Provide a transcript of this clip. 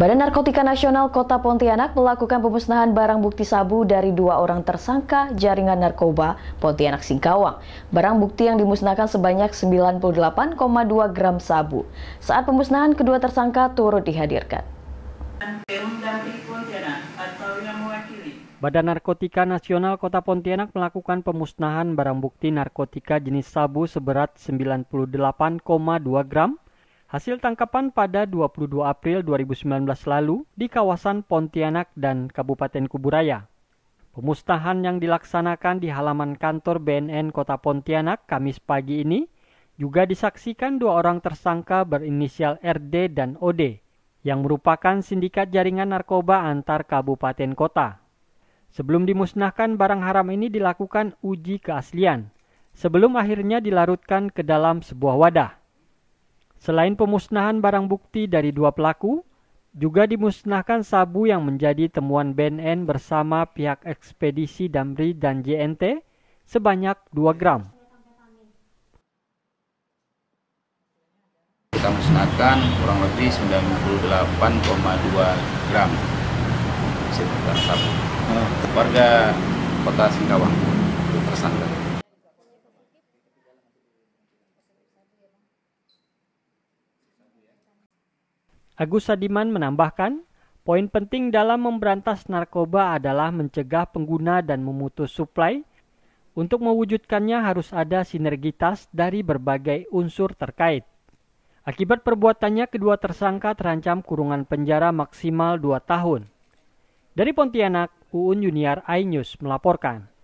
Badan Narkotika Nasional Kota Pontianak melakukan pemusnahan barang bukti sabu dari dua orang tersangka jaringan narkoba Pontianak Singkawang. Barang bukti yang dimusnahkan sebanyak 98,2 gram sabu. Saat pemusnahan kedua tersangka turut dihadirkan. Badan Narkotika Nasional Kota Pontianak melakukan pemusnahan barang bukti narkotika jenis sabu seberat 98,2 gram Hasil tangkapan pada 22 April 2019 lalu di kawasan Pontianak dan Kabupaten Kuburaya. Pemusnahan yang dilaksanakan di halaman kantor BNN Kota Pontianak Kamis pagi ini juga disaksikan dua orang tersangka berinisial RD dan OD yang merupakan sindikat jaringan narkoba antar kabupaten kota. Sebelum dimusnahkan barang haram ini dilakukan uji keaslian sebelum akhirnya dilarutkan ke dalam sebuah wadah. Selain pemusnahan barang bukti dari dua pelaku, juga dimusnahkan sabu yang menjadi temuan BNN bersama pihak ekspedisi Damri dan JNT sebanyak 2 gram. Kita musnahkan kurang lebih 98,2 gram sabu. Ah. Warga kota Singkawang tersangka. Agus Sadiman menambahkan, poin penting dalam memberantas narkoba adalah mencegah pengguna dan memutus suplai. Untuk mewujudkannya harus ada sinergitas dari berbagai unsur terkait. Akibat perbuatannya, kedua tersangka terancam kurungan penjara maksimal 2 tahun. Dari Pontianak, Uun Junior iNews melaporkan.